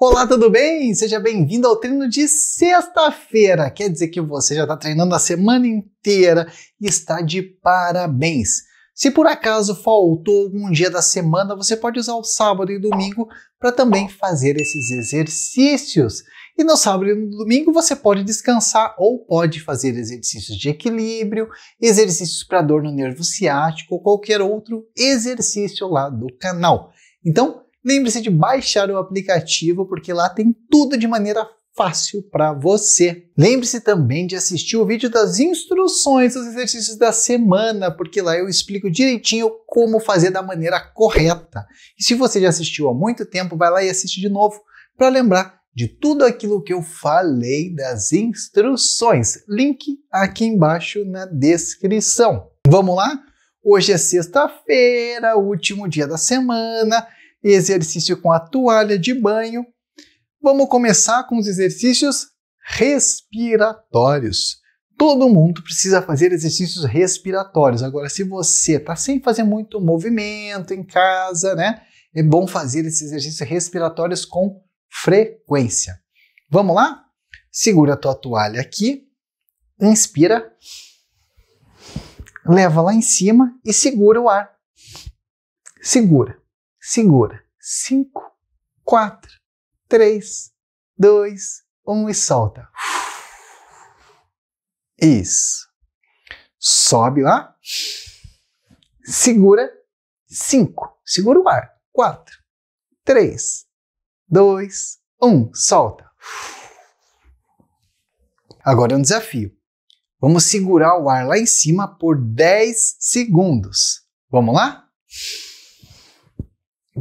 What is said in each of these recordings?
Olá, tudo bem? Seja bem-vindo ao treino de sexta-feira. Quer dizer que você já está treinando a semana inteira e está de parabéns. Se por acaso faltou algum dia da semana, você pode usar o sábado e domingo para também fazer esses exercícios. E no sábado e no domingo você pode descansar ou pode fazer exercícios de equilíbrio, exercícios para dor no nervo ciático ou qualquer outro exercício lá do canal. Então, Lembre-se de baixar o aplicativo, porque lá tem tudo de maneira fácil para você. Lembre-se também de assistir o vídeo das instruções dos exercícios da semana, porque lá eu explico direitinho como fazer da maneira correta. E se você já assistiu há muito tempo, vai lá e assiste de novo para lembrar de tudo aquilo que eu falei das instruções. Link aqui embaixo na descrição. Vamos lá? Hoje é sexta-feira, último dia da semana exercício com a toalha de banho. Vamos começar com os exercícios respiratórios. Todo mundo precisa fazer exercícios respiratórios. Agora, se você está sem fazer muito movimento em casa, né? É bom fazer esses exercícios respiratórios com frequência. Vamos lá? Segura a tua toalha aqui, inspira, leva lá em cima e segura o ar. Segura, segura, 5, 4, 3, 2, 1 e solta. Isso. Sobe lá. Segura. 5. Segura o ar. 4, 3, 2, 1. Solta. Agora é um desafio. Vamos segurar o ar lá em cima por 10 segundos. Vamos lá?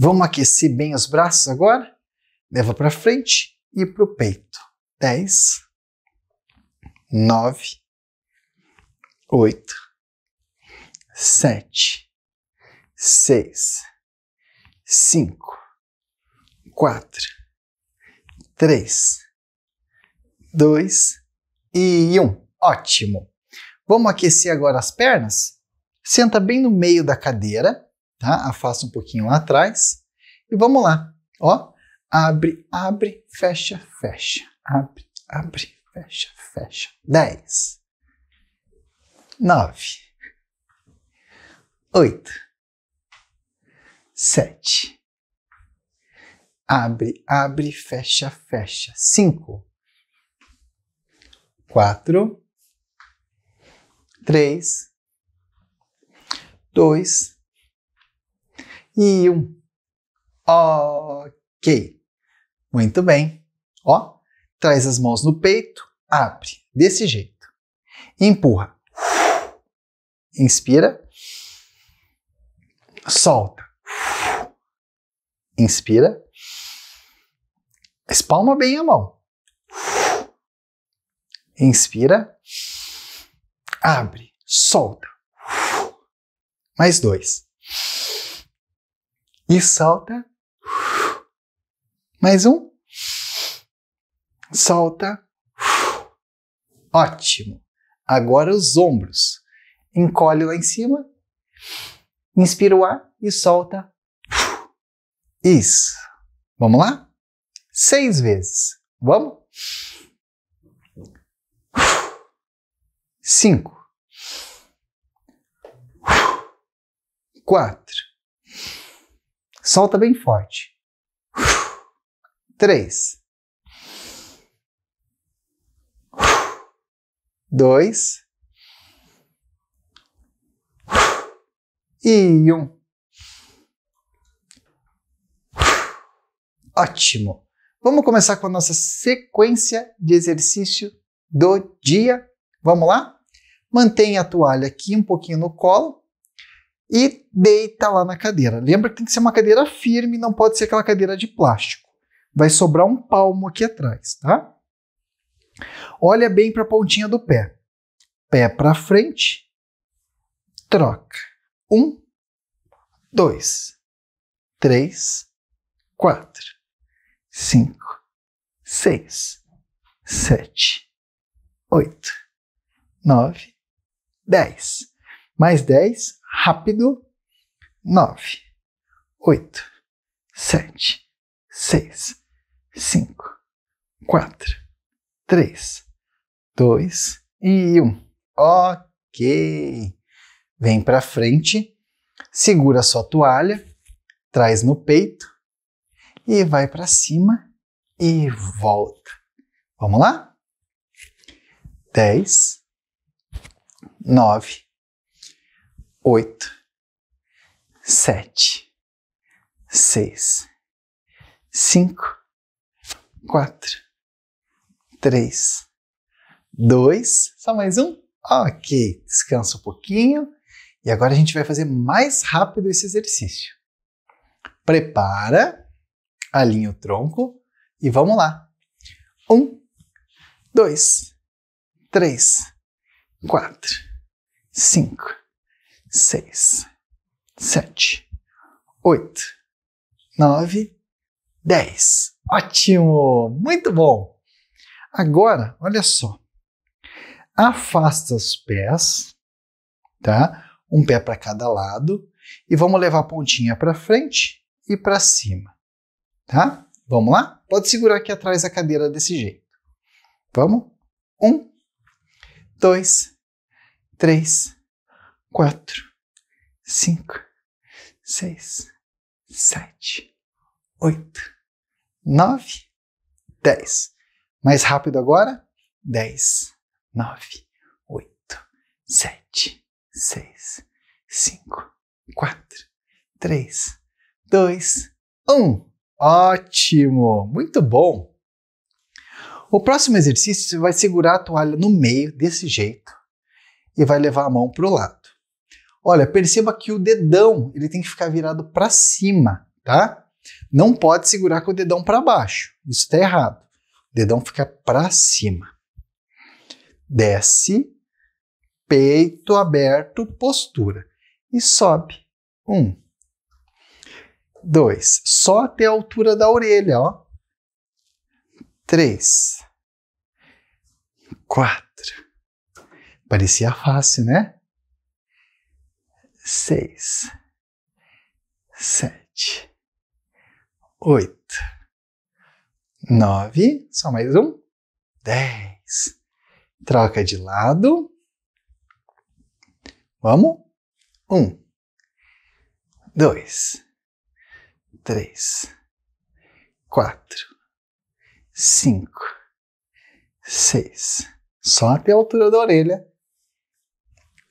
Vamos aquecer bem os braços agora? Leva para frente e para o peito. 10, 9, 8, 7, 6, 5, 4, 3, 2 e 1. Ótimo! Vamos aquecer agora as pernas? Senta bem no meio da cadeira tá? Afasta um pouquinho lá atrás. E vamos lá, ó. Abre, abre, fecha, fecha. Abre, abre, fecha, fecha. Dez. Nove. Oito. Sete. Abre, abre, fecha, fecha. Cinco. Quatro. Três. Dois e um ok. Muito bem. Ó, traz as mãos no peito, abre desse jeito. Empurra. Inspira. Solta. Inspira. Espalma bem a mão. Inspira. Abre. Solta. Mais dois. E solta. Mais um. Solta. Ótimo. Agora os ombros. Encolhe lá em cima. Inspira o ar e solta. Isso. Vamos lá? Seis vezes. Vamos? Cinco. Quatro. Solta bem forte. Três. Dois. E um. Ótimo! Vamos começar com a nossa sequência de exercício do dia. Vamos lá? Mantenha a toalha aqui um pouquinho no colo e deita lá na cadeira. Lembra que tem que ser uma cadeira firme, não pode ser aquela cadeira de plástico. Vai sobrar um palmo aqui atrás, tá? Olha bem para a pontinha do pé. Pé para frente, troca. Um, dois, três, quatro, cinco, seis, sete, oito, nove, dez. Mais dez, rápido. Nove, oito, sete, seis, cinco, quatro, três, dois e um. Ok. Vem para frente, segura sua toalha, traz no peito e vai para cima e volta. Vamos lá? Dez, nove oito, sete, seis, cinco, quatro, três, dois, só mais um. Ok, descansa um pouquinho e agora a gente vai fazer mais rápido esse exercício. Prepara, alinha o tronco e vamos lá. Um, dois, três, quatro, cinco seis, sete, oito, nove, dez. Ótimo! Muito bom! Agora, olha só. Afasta os pés, tá? Um pé para cada lado e vamos levar a pontinha para frente e para cima, tá? Vamos lá? Pode segurar aqui atrás da cadeira desse jeito. Vamos? Um, dois, três, quatro, cinco, seis, sete, oito, nove, dez. Mais rápido agora. Dez, nove, oito, sete, seis, cinco, quatro, três, dois, um. Ótimo! Muito bom! O próximo exercício, você vai segurar a toalha no meio, desse jeito, e vai levar a mão para o lado. Olha, perceba que o dedão ele tem que ficar virado para cima, tá? Não pode segurar com o dedão para baixo. Isso está errado. O dedão fica para cima. Desce, peito aberto, postura. E sobe. Um, dois. Só até a altura da orelha, ó. Três, quatro. Parecia fácil, né? seis, sete, oito, nove, só mais um, dez. Troca de lado. Vamos? Um, dois, três, quatro, cinco, seis. Só até a altura da orelha.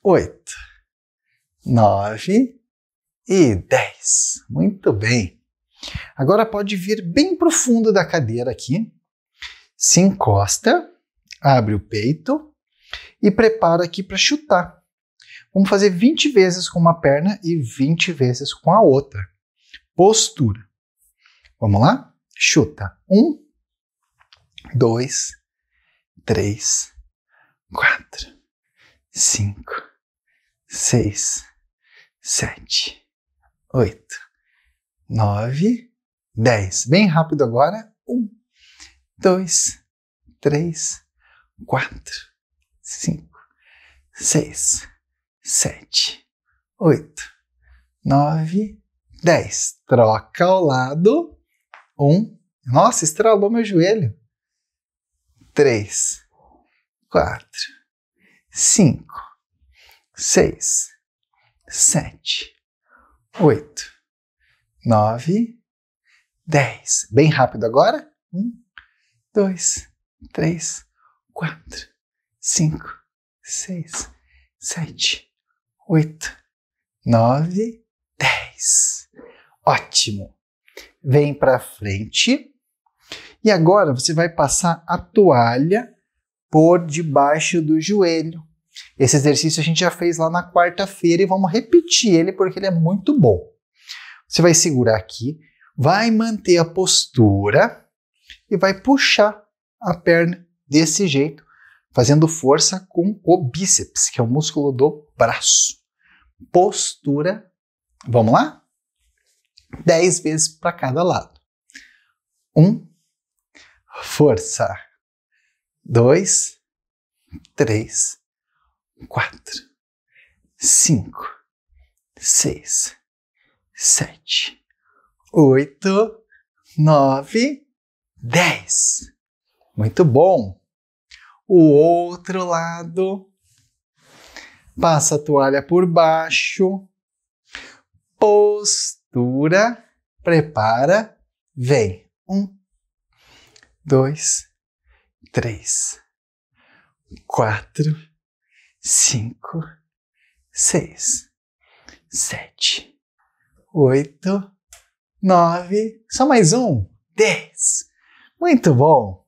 Oito nove e dez. Muito bem. Agora pode vir bem profundo da cadeira aqui, se encosta, abre o peito e prepara aqui para chutar. Vamos fazer 20 vezes com uma perna e 20 vezes com a outra. Postura. Vamos lá? Chuta. Um, dois, três, quatro, cinco, seis sete, oito, nove, dez. Bem rápido agora. Um, dois, três, quatro, cinco, seis, sete, oito, nove, dez. Troca ao lado. Um. Nossa, estralou meu joelho. Três, quatro, cinco, seis, sete, oito, nove, dez. Bem rápido agora. Um, dois, três, quatro, cinco, seis, sete, oito, nove, dez. Ótimo. Vem para frente. E agora você vai passar a toalha por debaixo do joelho esse exercício a gente já fez lá na quarta-feira e vamos repetir ele porque ele é muito bom. Você vai segurar aqui, vai manter a postura e vai puxar a perna desse jeito, fazendo força com o bíceps, que é o músculo do braço. Postura. Vamos lá? 10 vezes para cada lado. Um, força. Dois, três, quatro, cinco, seis, sete, oito, nove, dez. Muito bom. O outro lado. Passa a toalha por baixo. Postura. Prepara. Vem. Um, dois, três, quatro cinco, seis, sete, oito, nove, só mais um, dez. Muito bom!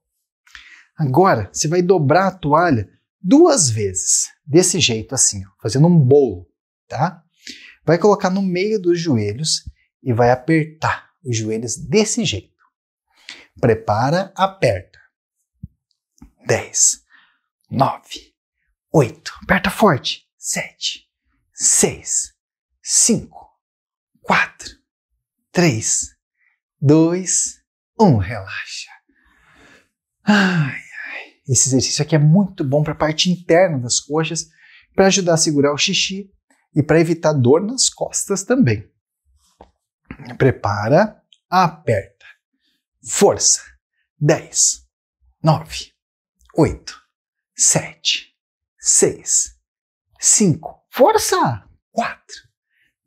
Agora você vai dobrar a toalha duas vezes, desse jeito assim, ó, fazendo um bolo, tá? Vai colocar no meio dos joelhos e vai apertar os joelhos desse jeito. Prepara, aperta. dez, nove. 8. Aperta forte. 7, 6, 5, 4, 3, 2, 1. Relaxa. Ai, ai. Esse exercício aqui é muito bom para a parte interna das coxas, para ajudar a segurar o xixi e para evitar dor nas costas também. Prepara, aperta. Força. 10, 9, 8, 7, seis, cinco, força! Quatro,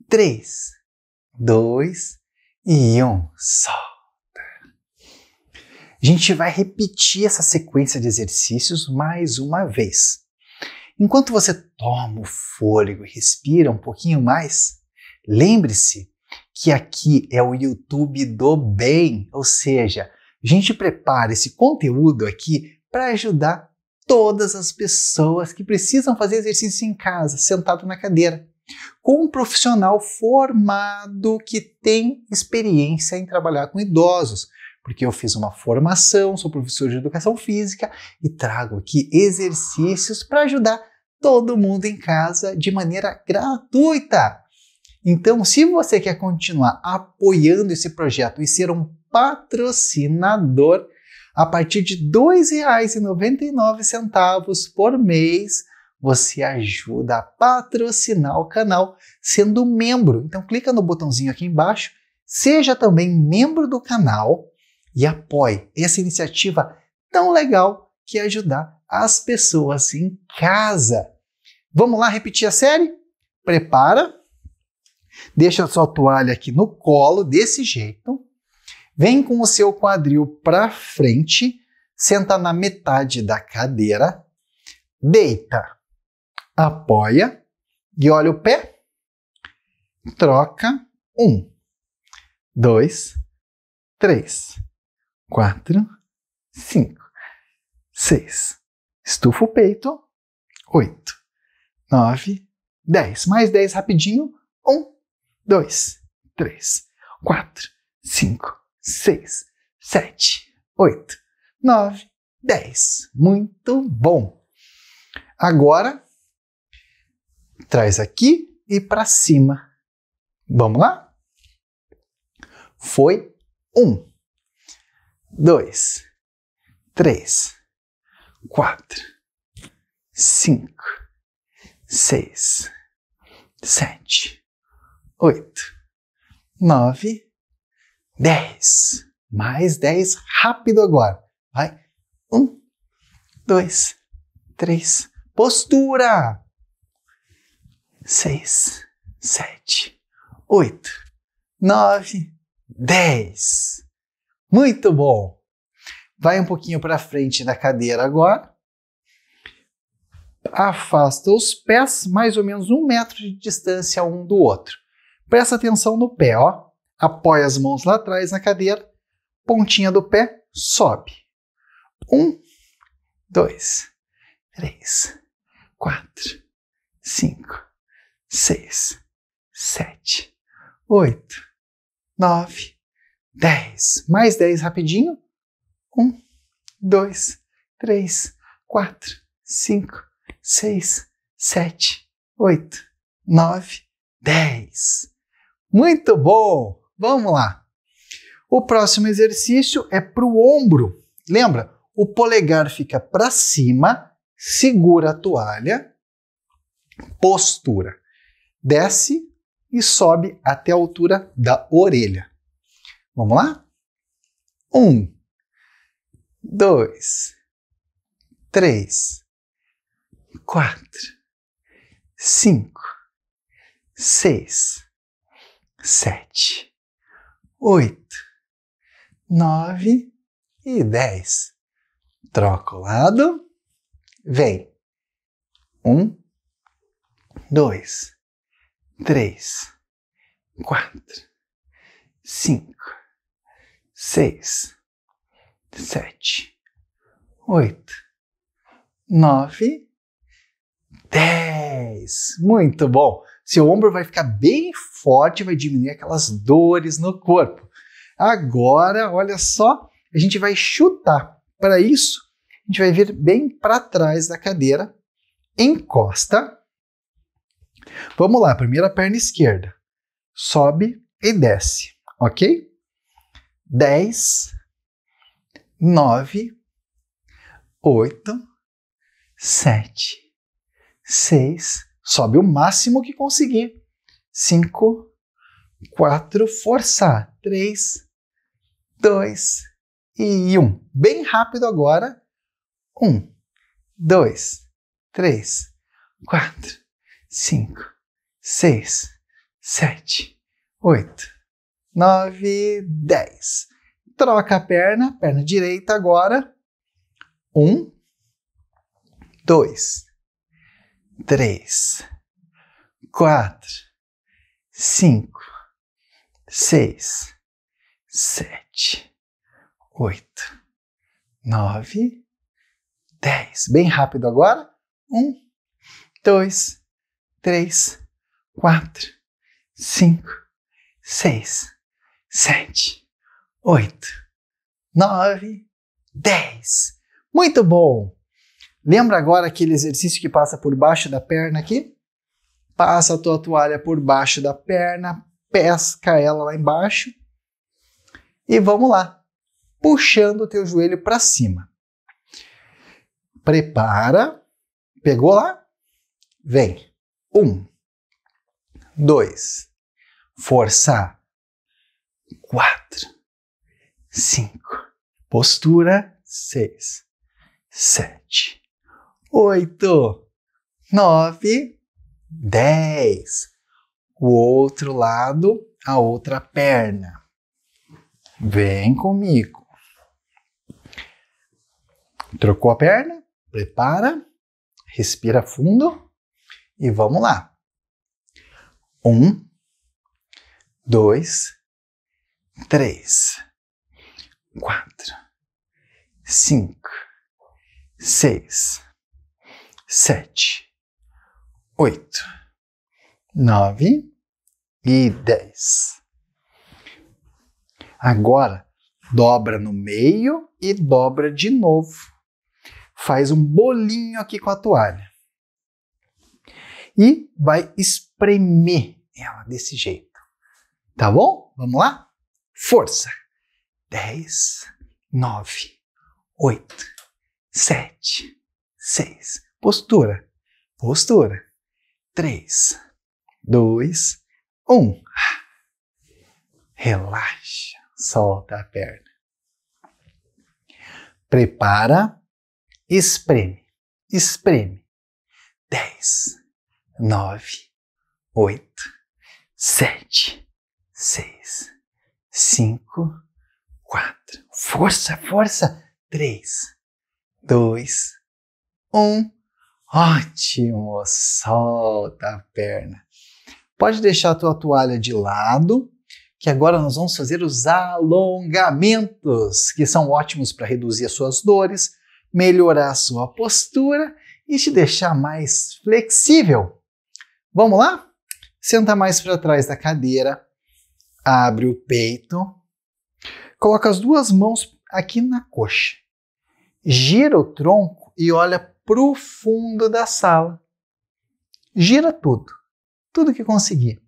três, dois e um, solta. A gente vai repetir essa sequência de exercícios mais uma vez. Enquanto você toma o fôlego e respira um pouquinho mais, lembre-se que aqui é o YouTube do bem, ou seja, a gente prepara esse conteúdo aqui para ajudar todas as pessoas que precisam fazer exercício em casa, sentado na cadeira, com um profissional formado que tem experiência em trabalhar com idosos, porque eu fiz uma formação, sou professor de educação física e trago aqui exercícios para ajudar todo mundo em casa de maneira gratuita. Então, se você quer continuar apoiando esse projeto e ser um patrocinador, a partir de R$ 2,99 por mês, você ajuda a patrocinar o canal sendo membro. Então clica no botãozinho aqui embaixo, seja também membro do canal e apoie essa iniciativa tão legal que é ajudar as pessoas em casa. Vamos lá repetir a série? Prepara. Deixa a sua toalha aqui no colo desse jeito. Vem com o seu quadril para frente, senta na metade da cadeira, deita, apoia e olha o pé. Troca. Um, dois, três, quatro, cinco, seis. Estufa o peito. Oito, nove, dez. Mais dez rapidinho. Um, dois, três, quatro, cinco, 6, 7, 8, 9, 10. Muito bom. Agora, traz aqui e para cima. Vamos lá? Foi um, dois, três, quatro, cinco, seis, sete, oito, nove, 10. Mais 10 rápido agora. Vai. 1, 2, 3. Postura. 6, 7, 8, 9, 10. Muito bom. Vai um pouquinho para frente da cadeira agora. Afasta os pés mais ou menos um metro de distância um do outro. Presta atenção no pé, ó apoia as mãos lá atrás na cadeira, pontinha do pé, sobe. Um, dois, três, quatro, cinco, seis, sete, oito, nove, dez. Mais dez rapidinho. Um, dois, três, quatro, cinco, seis, sete, oito, nove, dez. Muito bom! Vamos lá. O próximo exercício é para o ombro. Lembra? O polegar fica para cima, segura a toalha, postura. Desce e sobe até a altura da orelha. Vamos lá? Um, dois, três, quatro, cinco, seis, sete oito, nove e dez. Troca o lado, vem. Um, dois, três, quatro, cinco, seis, sete, oito, nove, dez. Muito bom! seu ombro vai ficar bem forte, vai diminuir aquelas dores no corpo. Agora, olha só, a gente vai chutar. Para isso, a gente vai vir bem para trás da cadeira, encosta. Vamos lá, primeira perna esquerda. Sobe e desce, ok? 10, 9, 8, 7, 6, Sobe o máximo que conseguir. Cinco, quatro, forçar. Três, dois e um. Bem rápido agora. Um, dois, três, quatro, cinco, seis, sete, oito, nove, dez. Troca a perna, perna direita agora. Um, dois, três, quatro, cinco, seis, sete, oito, nove, dez. Bem rápido agora. Um, dois, três, quatro, cinco, seis, sete, oito, nove, dez. Muito bom! Lembra agora aquele exercício que passa por baixo da perna aqui? Passa a tua toalha por baixo da perna, pesca ela lá embaixo e vamos lá, puxando o teu joelho para cima. Prepara, pegou lá? Vem. Um, dois, força. Quatro, cinco, postura. Seis, sete oito, nove, dez. O outro lado, a outra perna. Vem comigo. Trocou a perna, prepara, respira fundo e vamos lá. Um, dois, três, quatro, cinco, seis sete, oito, nove e dez. Agora, dobra no meio e dobra de novo. Faz um bolinho aqui com a toalha. E vai espremer ela desse jeito. Tá bom? Vamos lá? Força! dez, nove, oito, sete, seis Postura, postura. Três, dois, um. Relaxa, solta a perna. Prepara, espreme, espreme. Dez, nove, oito, sete, seis, cinco, quatro. Força, força. Três, dois, um. Ótimo, solta a perna. Pode deixar a tua toalha de lado, que agora nós vamos fazer os alongamentos, que são ótimos para reduzir as suas dores, melhorar a sua postura e te deixar mais flexível. Vamos lá? Senta mais para trás da cadeira, abre o peito, coloca as duas mãos aqui na coxa, gira o tronco e olha para o fundo da sala. Gira tudo, tudo que conseguir.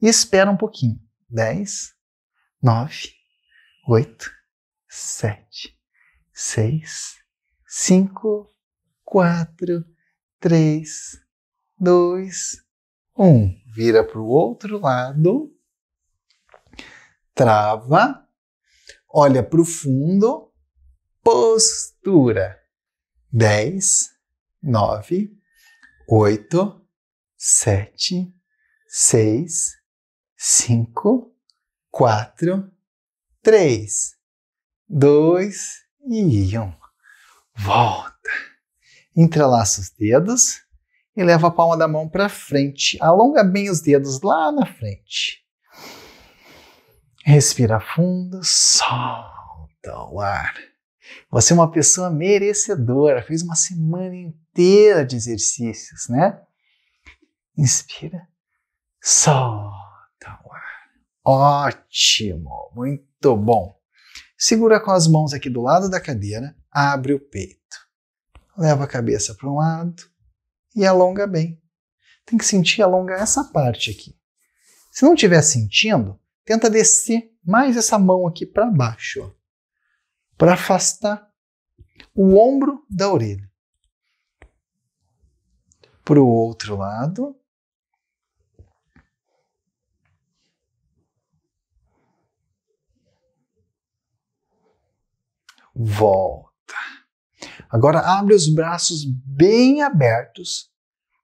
E espera um pouquinho. 10, 9, 8, 7, 6, 5, 4, 3, 2, 1. Vira para o outro lado, trava, olha para o fundo, postura dez, nove, oito, sete, seis, cinco, quatro, três, dois e um. Volta. Entrelaça os dedos e leva a palma da mão para frente. Alonga bem os dedos lá na frente. Respira fundo, solta o ar. Você é uma pessoa merecedora, fez uma semana inteira de exercícios, né? Inspira, solta o ar. Ótimo, muito bom. Segura com as mãos aqui do lado da cadeira, abre o peito. Leva a cabeça para um lado e alonga bem. Tem que sentir alongar essa parte aqui. Se não estiver sentindo, tenta descer mais essa mão aqui para baixo. Ó para afastar o ombro da orelha. Para o outro lado. Volta. Agora abre os braços bem abertos,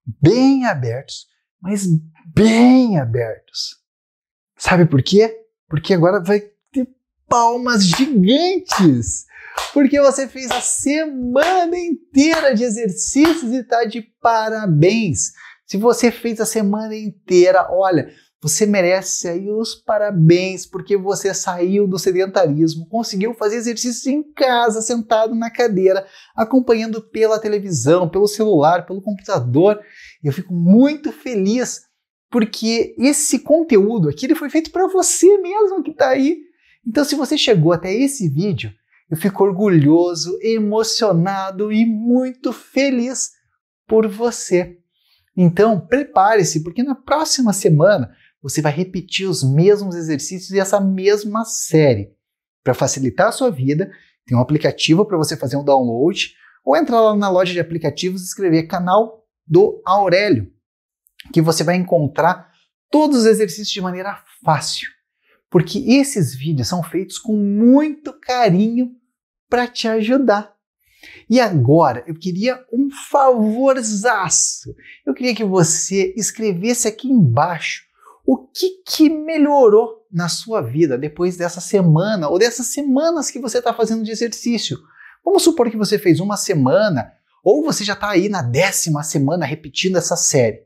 bem abertos, mas bem abertos. Sabe por quê? Porque agora vai palmas gigantes, porque você fez a semana inteira de exercícios e está de parabéns. Se você fez a semana inteira, olha, você merece aí os parabéns, porque você saiu do sedentarismo, conseguiu fazer exercícios em casa, sentado na cadeira, acompanhando pela televisão, pelo celular, pelo computador. Eu fico muito feliz porque esse conteúdo aqui ele foi feito para você mesmo que está aí então, se você chegou até esse vídeo, eu fico orgulhoso, emocionado e muito feliz por você. Então, prepare-se, porque na próxima semana você vai repetir os mesmos exercícios e essa mesma série. Para facilitar a sua vida, tem um aplicativo para você fazer um download ou entrar lá na loja de aplicativos e escrever canal do Aurélio, que você vai encontrar todos os exercícios de maneira fácil. Porque esses vídeos são feitos com muito carinho para te ajudar. E agora eu queria um favorzaço. Eu queria que você escrevesse aqui embaixo o que, que melhorou na sua vida depois dessa semana ou dessas semanas que você está fazendo de exercício. Vamos supor que você fez uma semana ou você já está aí na décima semana repetindo essa série.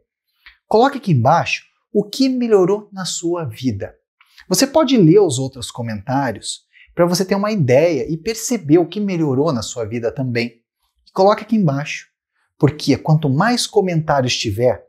Coloque aqui embaixo o que melhorou na sua vida. Você pode ler os outros comentários para você ter uma ideia e perceber o que melhorou na sua vida também. E coloque aqui embaixo, porque quanto mais comentários tiver,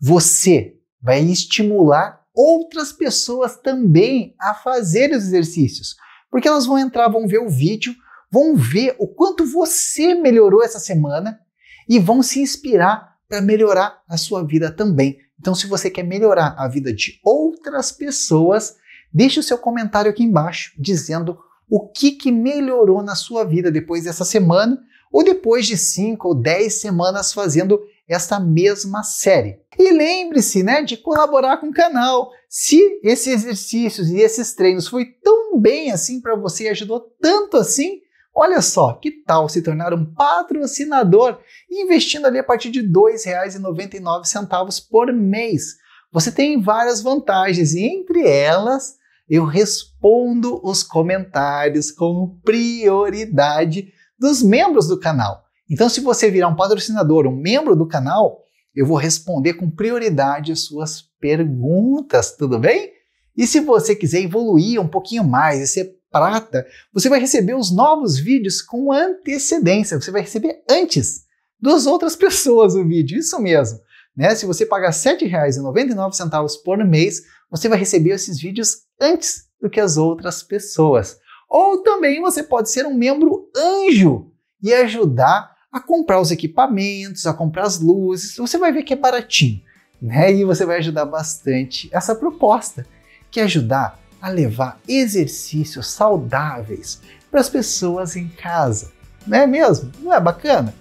você vai estimular outras pessoas também a fazer os exercícios, porque elas vão entrar, vão ver o vídeo, vão ver o quanto você melhorou essa semana e vão se inspirar para melhorar a sua vida também. Então, se você quer melhorar a vida de outras pessoas, Deixe o seu comentário aqui embaixo dizendo o que, que melhorou na sua vida depois dessa semana ou depois de 5 ou 10 semanas fazendo essa mesma série. E lembre-se né, de colaborar com o canal. Se esses exercícios e esses treinos foi tão bem assim para você e ajudou tanto assim, olha só, que tal se tornar um patrocinador investindo ali a partir de R$ 2,99 por mês. Você tem várias vantagens e entre elas eu respondo os comentários com prioridade dos membros do canal. Então, se você virar um patrocinador, um membro do canal, eu vou responder com prioridade as suas perguntas, tudo bem? E se você quiser evoluir um pouquinho mais e ser prata, você vai receber os novos vídeos com antecedência, você vai receber antes das outras pessoas o vídeo, isso mesmo. Né? Se você pagar R$ 7,99 por mês, você vai receber esses vídeos antes do que as outras pessoas. Ou também você pode ser um membro anjo e ajudar a comprar os equipamentos, a comprar as luzes. Você vai ver que é baratinho, né? E você vai ajudar bastante essa proposta, que é ajudar a levar exercícios saudáveis para as pessoas em casa. Não é mesmo? Não é bacana?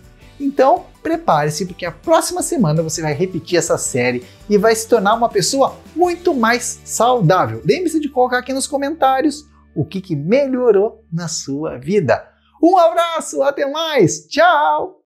Então, prepare-se, porque a próxima semana você vai repetir essa série e vai se tornar uma pessoa muito mais saudável. Lembre-se de colocar aqui nos comentários o que, que melhorou na sua vida. Um abraço, até mais, tchau!